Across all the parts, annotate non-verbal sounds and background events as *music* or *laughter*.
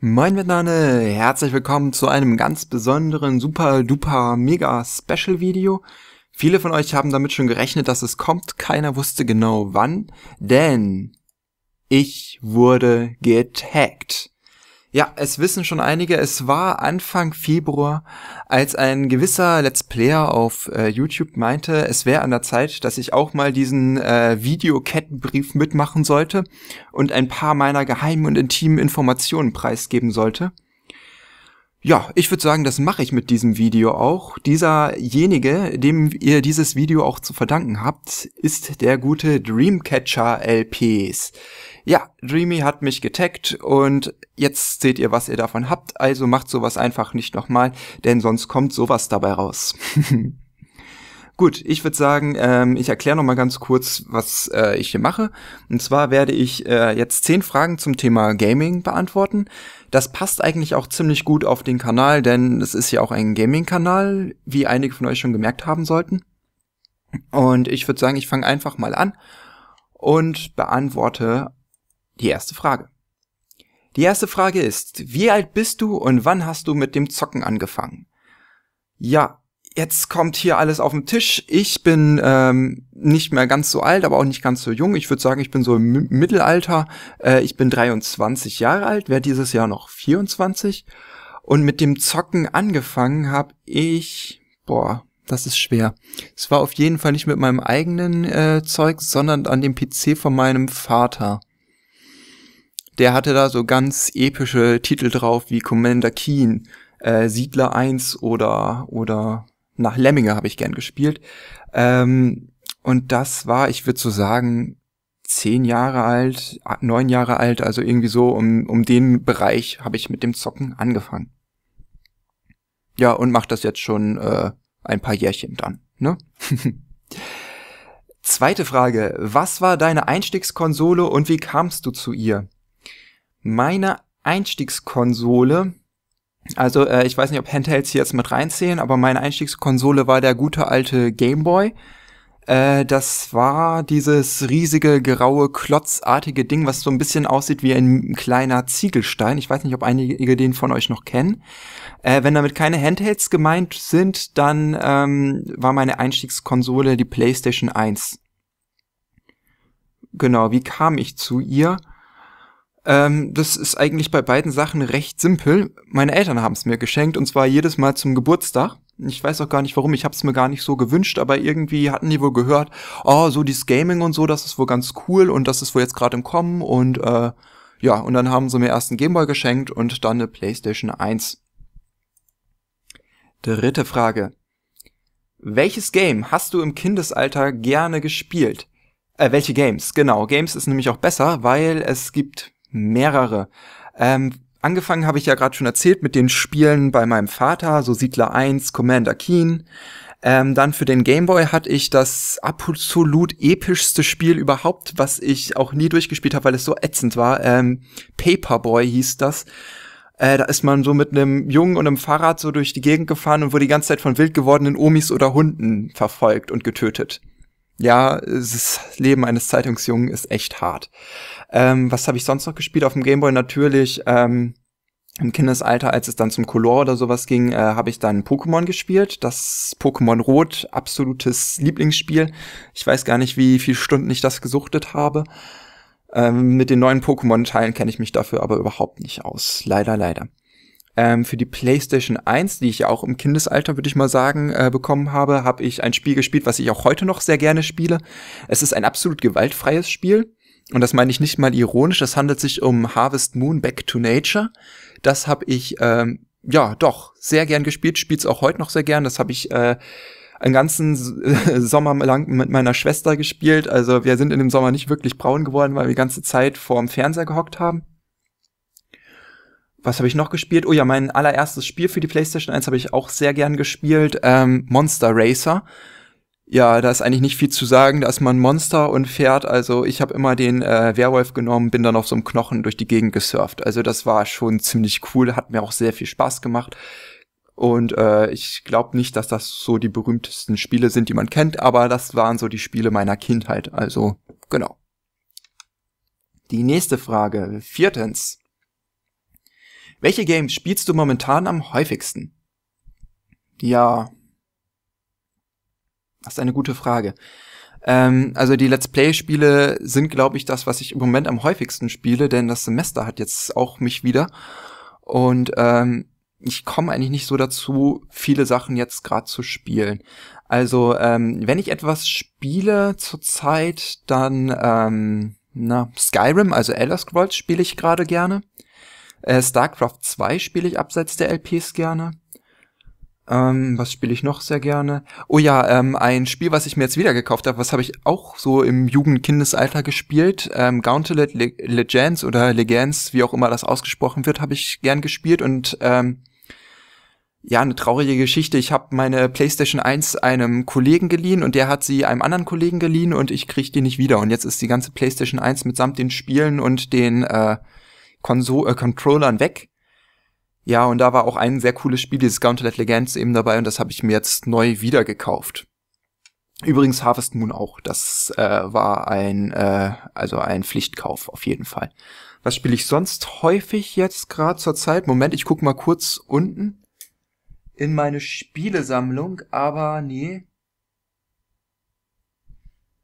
Moin miteinander, herzlich willkommen zu einem ganz besonderen super duper mega Special Video. Viele von euch haben damit schon gerechnet, dass es kommt, keiner wusste genau wann, denn ich wurde getaggt. Ja, es wissen schon einige, es war Anfang Februar, als ein gewisser Let's Player auf äh, YouTube meinte, es wäre an der Zeit, dass ich auch mal diesen äh, Videokettenbrief mitmachen sollte und ein paar meiner geheimen und intimen Informationen preisgeben sollte. Ja, ich würde sagen, das mache ich mit diesem Video auch. Dieserjenige, dem ihr dieses Video auch zu verdanken habt, ist der gute Dreamcatcher LPs. Ja, Dreamy hat mich getaggt und jetzt seht ihr, was ihr davon habt. Also macht sowas einfach nicht nochmal, denn sonst kommt sowas dabei raus. *laughs* Gut, ich würde sagen, ähm, ich erkläre nochmal ganz kurz, was äh, ich hier mache. Und zwar werde ich äh, jetzt zehn Fragen zum Thema Gaming beantworten. Das passt eigentlich auch ziemlich gut auf den Kanal, denn es ist ja auch ein Gaming-Kanal, wie einige von euch schon gemerkt haben sollten. Und ich würde sagen, ich fange einfach mal an und beantworte die erste Frage. Die erste Frage ist, wie alt bist du und wann hast du mit dem Zocken angefangen? Ja, jetzt kommt hier alles auf den Tisch. Ich bin ähm, nicht mehr ganz so alt, aber auch nicht ganz so jung. Ich würde sagen, ich bin so im M Mittelalter. Äh, ich bin 23 Jahre alt, werde dieses Jahr noch 24. Und mit dem Zocken angefangen habe ich, boah, das ist schwer. Es war auf jeden Fall nicht mit meinem eigenen äh, Zeug, sondern an dem PC von meinem Vater. Der hatte da so ganz epische Titel drauf wie Commander Keen, äh, Siedler 1 oder, oder nach Lemminge habe ich gern gespielt. Ähm, und das war, ich würde so sagen, zehn Jahre alt, neun Jahre alt, also irgendwie so um, um den Bereich habe ich mit dem Zocken angefangen. Ja, und mache das jetzt schon äh, ein paar Jährchen dann, ne? *laughs* Zweite Frage, was war deine Einstiegskonsole und wie kamst du zu ihr? Meine Einstiegskonsole also äh, ich weiß nicht, ob Handhelds hier jetzt mit reinzählen, aber meine Einstiegskonsole war der gute alte Game Boy. Äh, das war dieses riesige, graue, klotzartige Ding, was so ein bisschen aussieht wie ein kleiner Ziegelstein. Ich weiß nicht, ob einige den von euch noch kennen. Äh, wenn damit keine Handhelds gemeint sind, dann ähm, war meine Einstiegskonsole die PlayStation 1. Genau, wie kam ich zu ihr? Ähm, das ist eigentlich bei beiden Sachen recht simpel. Meine Eltern haben es mir geschenkt und zwar jedes Mal zum Geburtstag. Ich weiß auch gar nicht warum, ich habe es mir gar nicht so gewünscht, aber irgendwie hatten die wohl gehört, oh, so dieses Gaming und so, das ist wohl ganz cool und das ist wohl jetzt gerade im Kommen und äh, ja, und dann haben sie mir erst einen Gameboy geschenkt und dann eine PlayStation 1. Dritte Frage. Welches Game hast du im Kindesalter gerne gespielt? Äh, welche Games? Genau, Games ist nämlich auch besser, weil es gibt Mehrere. Ähm, angefangen habe ich ja gerade schon erzählt mit den Spielen bei meinem Vater, so Siedler 1, Commander Keen. Ähm, dann für den Gameboy hatte ich das absolut epischste Spiel überhaupt, was ich auch nie durchgespielt habe, weil es so ätzend war. Ähm, Paperboy hieß das. Äh, da ist man so mit einem Jungen und einem Fahrrad so durch die Gegend gefahren und wurde die ganze Zeit von wild gewordenen Omis oder Hunden verfolgt und getötet ja, das Leben eines Zeitungsjungen ist echt hart. Ähm, was habe ich sonst noch gespielt auf dem Gameboy? Natürlich ähm, im Kindesalter, als es dann zum Color oder sowas ging, äh, habe ich dann Pokémon gespielt. Das Pokémon Rot, absolutes Lieblingsspiel. Ich weiß gar nicht, wie viele Stunden ich das gesuchtet habe. Ähm, mit den neuen Pokémon-Teilen kenne ich mich dafür aber überhaupt nicht aus. Leider, leider ähm, für die PlayStation 1, die ich ja auch im Kindesalter, würde ich mal sagen, äh, bekommen habe, habe ich ein Spiel gespielt, was ich auch heute noch sehr gerne spiele. Es ist ein absolut gewaltfreies Spiel. Und das meine ich nicht mal ironisch, es handelt sich um Harvest Moon Back to Nature. Das habe ich, ähm, ja, doch, sehr gern gespielt, spiel's auch heute noch sehr gern. Das habe ich äh, einen ganzen *laughs* Sommer lang mit meiner Schwester gespielt. Also wir sind in dem Sommer nicht wirklich braun geworden, weil wir die ganze Zeit vorm Fernseher gehockt haben was habe ich noch gespielt? Oh ja, mein allererstes Spiel für die PlayStation 1 habe ich auch sehr gern gespielt. Ähm, Monster Racer. Ja, da ist eigentlich nicht viel zu sagen. Da ist man Monster und fährt. Also ich habe immer den äh, Werwolf genommen, bin dann auf so einem Knochen durch die Gegend gesurft. Also das war schon ziemlich cool, hat mir auch sehr viel Spaß gemacht. Und äh, ich glaube nicht, dass das so die berühmtesten Spiele sind, die man kennt, aber das waren so die Spiele meiner Kindheit. Also genau. Die nächste Frage, viertens. Welche Games spielst du momentan am häufigsten? Ja. Das ist eine gute Frage. Ähm, also die Let's Play-Spiele sind, glaube ich, das, was ich im Moment am häufigsten spiele, denn das Semester hat jetzt auch mich wieder. Und ähm, ich komme eigentlich nicht so dazu, viele Sachen jetzt gerade zu spielen. Also, ähm, wenn ich etwas spiele zurzeit, dann ähm, na, Skyrim, also Elder Scrolls spiele ich gerade gerne. Äh, StarCraft 2 spiele ich abseits der LPs gerne. Ähm, was spiele ich noch sehr gerne? Oh ja, ähm, ein Spiel, was ich mir jetzt wieder gekauft habe, was habe ich auch so im Jugend-Kindesalter gespielt. Ähm, Gauntlet Le Legends oder Legends, wie auch immer das ausgesprochen wird, habe ich gern gespielt und ähm, ja, eine traurige Geschichte. Ich habe meine PlayStation 1 einem Kollegen geliehen und der hat sie einem anderen Kollegen geliehen und ich kriege die nicht wieder. Und jetzt ist die ganze PlayStation 1 mitsamt den Spielen und den äh, Konso äh, Controllern weg. Ja, und da war auch ein sehr cooles Spiel, dieses Gauntlet Legends eben dabei und das habe ich mir jetzt neu wieder gekauft. Übrigens Harvest Moon auch. Das äh, war ein äh, also ein Pflichtkauf auf jeden Fall. Was spiele ich sonst häufig jetzt gerade zur Zeit? Moment, ich guck mal kurz unten in meine Spielesammlung, aber nee,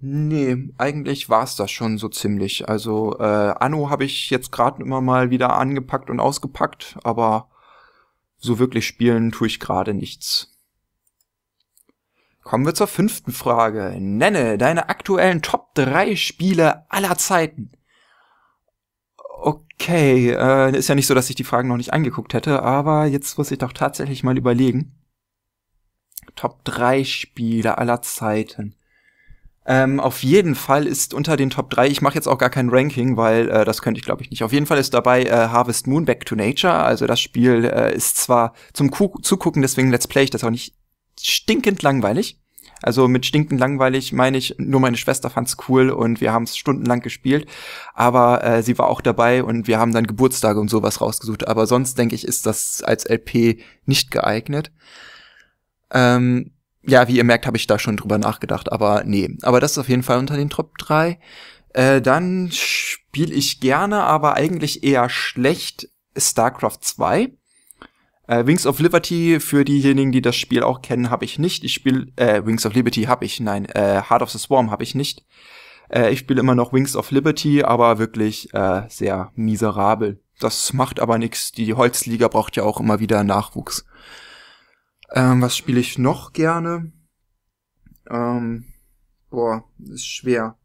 Nee, eigentlich war's das schon so ziemlich. Also äh, Anno habe ich jetzt gerade immer mal wieder angepackt und ausgepackt, aber so wirklich spielen tue ich gerade nichts. Kommen wir zur fünften Frage. Nenne deine aktuellen Top 3 Spiele aller Zeiten. Okay, äh, ist ja nicht so, dass ich die Fragen noch nicht angeguckt hätte, aber jetzt muss ich doch tatsächlich mal überlegen. Top 3 Spiele aller Zeiten. Ähm, auf jeden Fall ist unter den Top 3, ich mache jetzt auch gar kein Ranking, weil äh, das könnte ich glaube ich nicht. Auf jeden Fall ist dabei äh, Harvest Moon Back to Nature. Also das Spiel äh, ist zwar zum Ku Zugucken, deswegen Let's Play ich das auch nicht stinkend langweilig. Also mit stinkend langweilig meine ich, nur meine Schwester fand's cool und wir haben es stundenlang gespielt, aber äh, sie war auch dabei und wir haben dann Geburtstage und sowas rausgesucht. Aber sonst denke ich, ist das als LP nicht geeignet. Ähm, ja, wie ihr merkt, habe ich da schon drüber nachgedacht, aber nee. Aber das ist auf jeden Fall unter den Top 3. Äh, dann spiele ich gerne, aber eigentlich eher schlecht StarCraft 2. Äh, Wings of Liberty, für diejenigen, die das Spiel auch kennen, habe ich nicht. Ich spiele, äh, Wings of Liberty habe ich, nein, äh, Heart of the Swarm habe ich nicht. Äh, ich spiele immer noch Wings of Liberty, aber wirklich äh, sehr miserabel. Das macht aber nichts. Die Holzliga braucht ja auch immer wieder Nachwuchs. Ähm, was spiele ich noch gerne? Ähm, boah, ist schwer.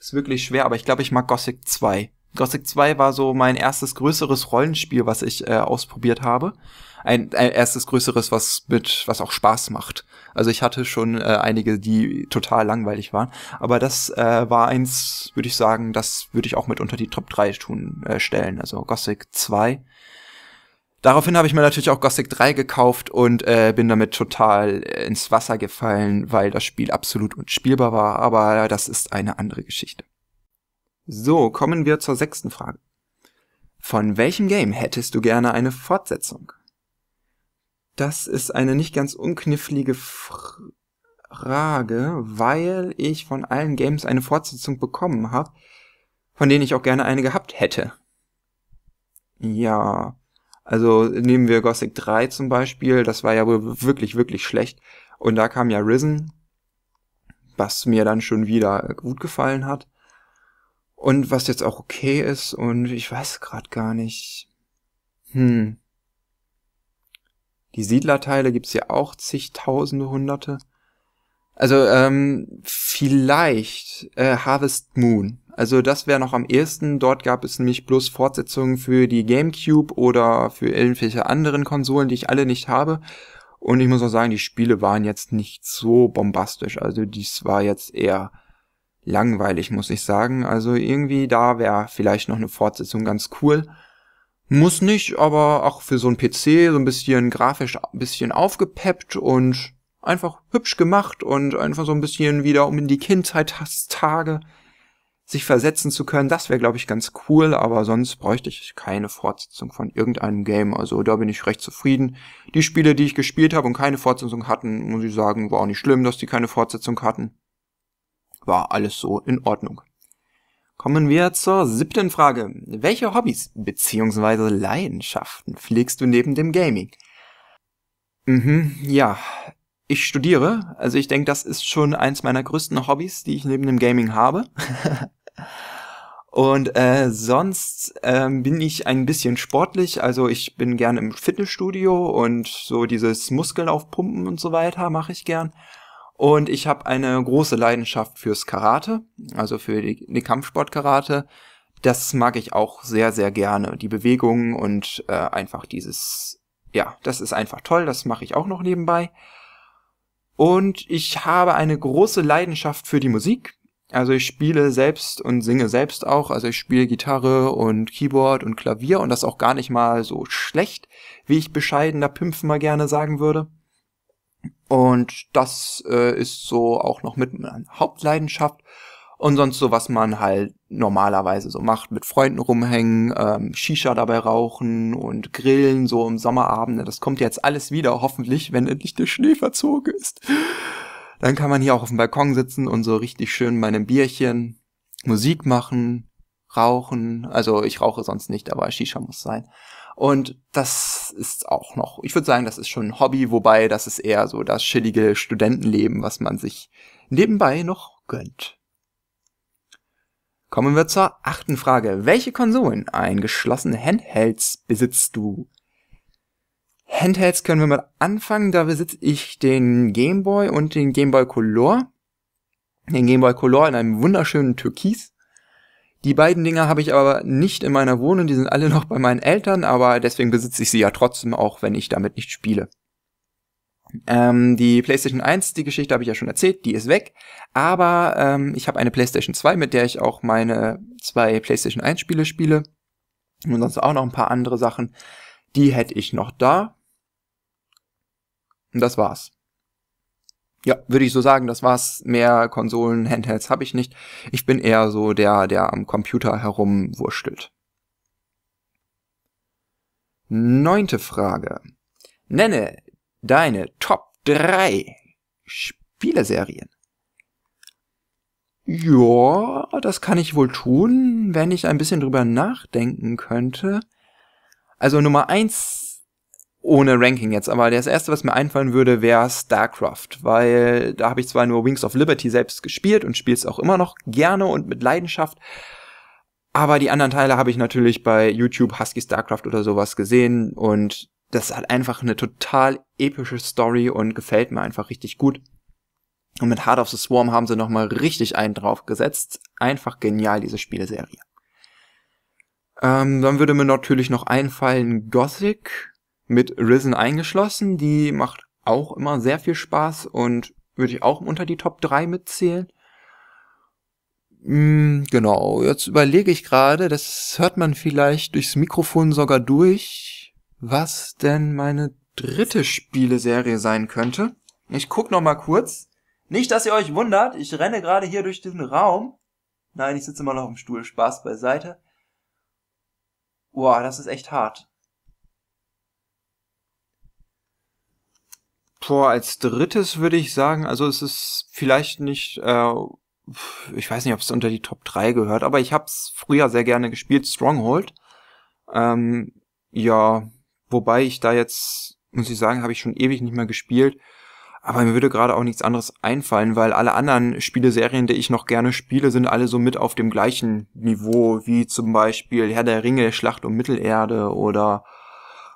Ist wirklich schwer, aber ich glaube, ich mag Gothic 2. Gothic 2 war so mein erstes größeres Rollenspiel, was ich äh, ausprobiert habe. Ein, ein erstes größeres, was mit, was auch Spaß macht. Also ich hatte schon äh, einige, die total langweilig waren. Aber das äh, war eins, würde ich sagen, das würde ich auch mit unter die Top 3 tun, äh, stellen. Also Gothic 2, Daraufhin habe ich mir natürlich auch Gothic 3 gekauft und äh, bin damit total äh, ins Wasser gefallen, weil das Spiel absolut unspielbar war, aber das ist eine andere Geschichte. So, kommen wir zur sechsten Frage. Von welchem Game hättest du gerne eine Fortsetzung? Das ist eine nicht ganz unknifflige Frage, weil ich von allen Games eine Fortsetzung bekommen habe, von denen ich auch gerne eine gehabt hätte. Ja, also nehmen wir Gothic 3 zum Beispiel, das war ja wohl wirklich, wirklich schlecht. Und da kam ja Risen, was mir dann schon wieder gut gefallen hat. Und was jetzt auch okay ist und ich weiß gerade gar nicht. Hm. Die Siedlerteile gibt's ja auch zigtausende, hunderte. Also ähm, vielleicht äh, Harvest Moon. Also das wäre noch am ehesten. Dort gab es nämlich bloß Fortsetzungen für die GameCube oder für irgendwelche anderen Konsolen, die ich alle nicht habe. Und ich muss auch sagen, die Spiele waren jetzt nicht so bombastisch. Also dies war jetzt eher langweilig, muss ich sagen. Also irgendwie da wäre vielleicht noch eine Fortsetzung ganz cool. Muss nicht, aber auch für so ein PC so ein bisschen grafisch ein bisschen aufgepeppt und einfach hübsch gemacht und einfach so ein bisschen wieder um in die Kindheitstage sich versetzen zu können. Das wäre, glaube ich, ganz cool, aber sonst bräuchte ich keine Fortsetzung von irgendeinem Game. Also da bin ich recht zufrieden. Die Spiele, die ich gespielt habe und keine Fortsetzung hatten, muss ich sagen, war auch nicht schlimm, dass die keine Fortsetzung hatten. War alles so in Ordnung. Kommen wir zur siebten Frage. Welche Hobbys bzw. Leidenschaften pflegst du neben dem Gaming? Mhm, ja, ich studiere. Also ich denke, das ist schon eins meiner größten Hobbys, die ich neben dem Gaming habe. *laughs* Und äh, sonst ähm, bin ich ein bisschen sportlich, also ich bin gern im Fitnessstudio und so dieses Muskeln aufpumpen und so weiter mache ich gern. Und ich habe eine große Leidenschaft fürs Karate, also für die, die kampfsport Das mag ich auch sehr, sehr gerne. Die Bewegungen und äh, einfach dieses, ja, das ist einfach toll, das mache ich auch noch nebenbei. Und ich habe eine große Leidenschaft für die Musik. Also ich spiele selbst und singe selbst auch. Also ich spiele Gitarre und Keyboard und Klavier und das auch gar nicht mal so schlecht, wie ich bescheidener Pimpf mal gerne sagen würde. Und das äh, ist so auch noch mit meiner Hauptleidenschaft und sonst so, was man halt normalerweise so macht, mit Freunden rumhängen, ähm, Shisha dabei rauchen und grillen, so im Sommerabend. Das kommt jetzt alles wieder, hoffentlich, wenn endlich der Schnee verzogen ist. Dann kann man hier auch auf dem Balkon sitzen und so richtig schön bei einem Bierchen Musik machen, rauchen. Also ich rauche sonst nicht, aber Shisha muss sein. Und das ist auch noch, ich würde sagen, das ist schon ein Hobby, wobei das ist eher so das chillige Studentenleben, was man sich nebenbei noch gönnt. Kommen wir zur achten Frage. Welche Konsolen, ein geschlossene Handhelds, besitzt du? Handhelds können wir mal anfangen. Da besitze ich den Game Boy und den Game Boy Color. Den Game Boy Color in einem wunderschönen Türkis. Die beiden Dinger habe ich aber nicht in meiner Wohnung. Die sind alle noch bei meinen Eltern, aber deswegen besitze ich sie ja trotzdem, auch wenn ich damit nicht spiele. Ähm, die PlayStation 1, die Geschichte habe ich ja schon erzählt, die ist weg. Aber ähm, ich habe eine PlayStation 2, mit der ich auch meine zwei PlayStation 1 Spiele spiele. Und sonst auch noch ein paar andere Sachen. Die hätte ich noch da. Und das war's. Ja, würde ich so sagen, das war's. Mehr Konsolen, Handhelds habe ich nicht. Ich bin eher so der, der am Computer herumwurschtelt. Neunte Frage. Nenne deine Top 3 Spieleserien? Ja, das kann ich wohl tun, wenn ich ein bisschen drüber nachdenken könnte. Also Nummer 1 ohne Ranking jetzt, aber das erste, was mir einfallen würde, wäre StarCraft, weil da habe ich zwar nur Wings of Liberty selbst gespielt und spiele es auch immer noch gerne und mit Leidenschaft, aber die anderen Teile habe ich natürlich bei YouTube, Husky StarCraft oder sowas gesehen und das hat einfach eine total epische Story und gefällt mir einfach richtig gut. Und mit Heart of the Swarm haben sie nochmal richtig einen draufgesetzt. Einfach genial, diese Spieleserie. Ähm, dann würde mir natürlich noch einfallen Gothic mit Risen eingeschlossen. Die macht auch immer sehr viel Spaß und würde ich auch unter die Top 3 mitzählen. Hm, genau, jetzt überlege ich gerade, das hört man vielleicht durchs Mikrofon sogar durch was denn meine dritte Spieleserie sein könnte. Ich guck noch mal kurz. Nicht, dass ihr euch wundert, ich renne gerade hier durch diesen Raum. Nein, ich sitze immer noch im Stuhl, Spaß beiseite. Boah, das ist echt hart. Boah, als drittes würde ich sagen, also es ist vielleicht nicht, äh, ich weiß nicht, ob es unter die Top 3 gehört, aber ich habe es früher sehr gerne gespielt, Stronghold. Ähm, ja, Wobei ich da jetzt, muss ich sagen, habe ich schon ewig nicht mehr gespielt. Aber mir würde gerade auch nichts anderes einfallen, weil alle anderen Spieleserien, die ich noch gerne spiele, sind alle so mit auf dem gleichen Niveau, wie zum Beispiel Herr der Ringe, Schlacht um Mittelerde oder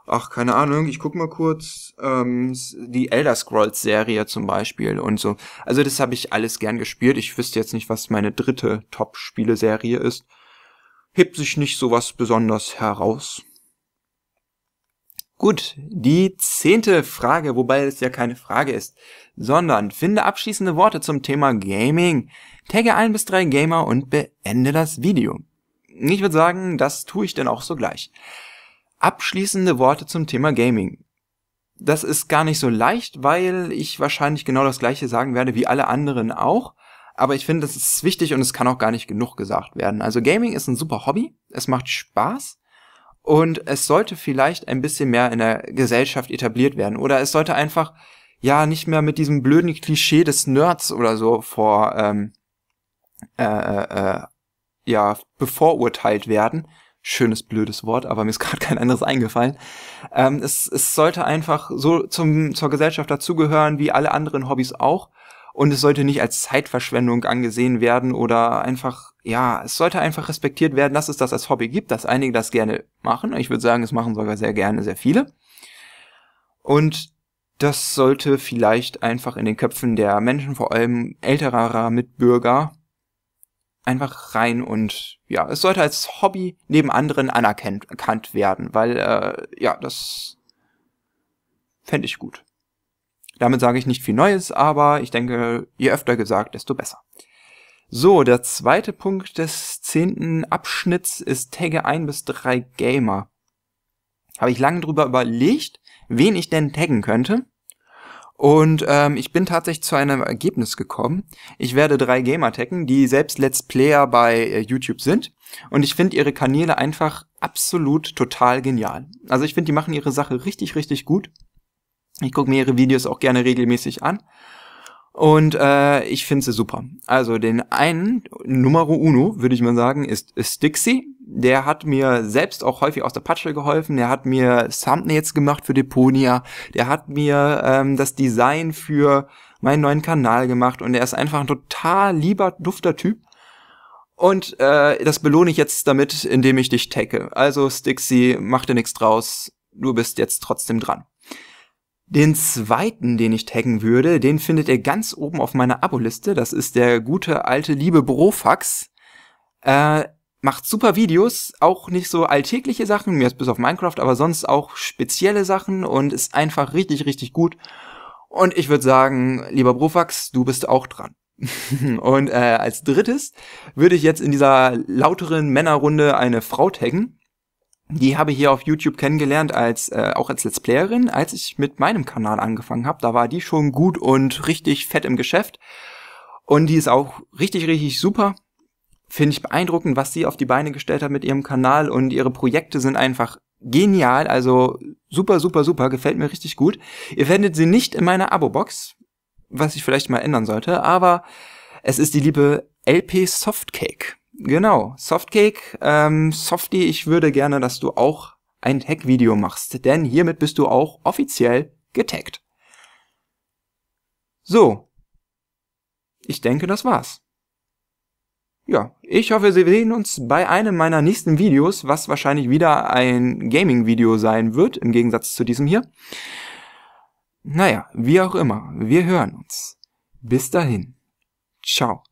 ach, keine Ahnung, ich guck mal kurz, ähm, die Elder Scrolls Serie zum Beispiel und so. Also das habe ich alles gern gespielt. Ich wüsste jetzt nicht, was meine dritte Top-Spieleserie ist. Hebt sich nicht sowas besonders heraus. Gut, die zehnte Frage, wobei es ja keine Frage ist, sondern finde abschließende Worte zum Thema Gaming, tagge ein bis drei Gamer und beende das Video. Ich würde sagen, das tue ich dann auch sogleich. Abschließende Worte zum Thema Gaming. Das ist gar nicht so leicht, weil ich wahrscheinlich genau das gleiche sagen werde wie alle anderen auch. Aber ich finde, das ist wichtig und es kann auch gar nicht genug gesagt werden. Also Gaming ist ein super Hobby, es macht Spaß und es sollte vielleicht ein bisschen mehr in der Gesellschaft etabliert werden. Oder es sollte einfach, ja, nicht mehr mit diesem blöden Klischee des Nerds oder so vor, ähm, äh, äh, äh ja, bevorurteilt werden. Schönes, blödes Wort, aber mir ist *laughs* gerade kein anderes eingefallen. Ähm, es, es sollte einfach so zum, zur Gesellschaft dazugehören, wie alle anderen Hobbys auch und es sollte nicht als Zeitverschwendung angesehen werden oder einfach, ja, es sollte einfach respektiert werden, dass es das als Hobby gibt, dass einige das gerne machen. Ich würde sagen, es machen sogar sehr gerne sehr viele. Und das sollte vielleicht einfach in den Köpfen der Menschen, vor allem älterer Mitbürger, einfach rein und ja, es sollte als Hobby neben anderen anerkannt werden, weil äh, ja, das fände ich gut. Damit sage ich nicht viel Neues, aber ich denke, je öfter gesagt, desto besser. So, der zweite Punkt des zehnten Abschnitts ist Tagge ein bis drei Gamer. Habe ich lange drüber überlegt, wen ich denn taggen könnte. Und ähm, ich bin tatsächlich zu einem Ergebnis gekommen. Ich werde drei Gamer taggen, die selbst Let's Player bei äh, YouTube sind. Und ich finde ihre Kanäle einfach absolut total genial. Also ich finde, die machen ihre Sache richtig, richtig gut. Ich gucke mir ihre Videos auch gerne regelmäßig an. Und äh, ich finde sie super. Also den einen, Numero Uno, würde ich mal sagen, ist, ist Der hat mir selbst auch häufig aus der Patsche geholfen. Der hat mir Thumbnails gemacht für Deponia. Der hat mir ähm, das Design für meinen neuen Kanal gemacht. Und er ist einfach ein total lieber, dufter Typ. Und äh, das belohne ich jetzt damit, indem ich dich tagge. Also Stixie, mach dir nichts draus. Du bist jetzt trotzdem dran. Den zweiten, den ich taggen würde, den findet ihr ganz oben auf meiner Aboliste. Das ist der gute alte liebe Brofax. Äh, macht super Videos, auch nicht so alltägliche Sachen, mir ist bis auf Minecraft, aber sonst auch spezielle Sachen und ist einfach richtig, richtig gut. Und ich würde sagen, lieber Brofax, du bist auch dran. *laughs* und äh, als drittes würde ich jetzt in dieser lauteren Männerrunde eine Frau taggen die habe ich hier auf YouTube kennengelernt als äh, auch als Let's Playerin, als ich mit meinem Kanal angefangen habe. Da war die schon gut und richtig fett im Geschäft. Und die ist auch richtig, richtig super. Finde ich beeindruckend, was sie auf die Beine gestellt hat mit ihrem Kanal und ihre Projekte sind einfach genial. Also super, super, super. Gefällt mir richtig gut. Ihr findet sie nicht in meiner Abo-Box, was ich vielleicht mal ändern sollte, aber es ist die liebe LP Softcake. Genau, Softcake, ähm, Softie, ich würde gerne, dass du auch ein Tag-Video machst, denn hiermit bist du auch offiziell getaggt. So, ich denke, das war's. Ja, ich hoffe, Sie sehen uns bei einem meiner nächsten Videos, was wahrscheinlich wieder ein Gaming-Video sein wird, im Gegensatz zu diesem hier. Naja, wie auch immer, wir hören uns. Bis dahin. Ciao.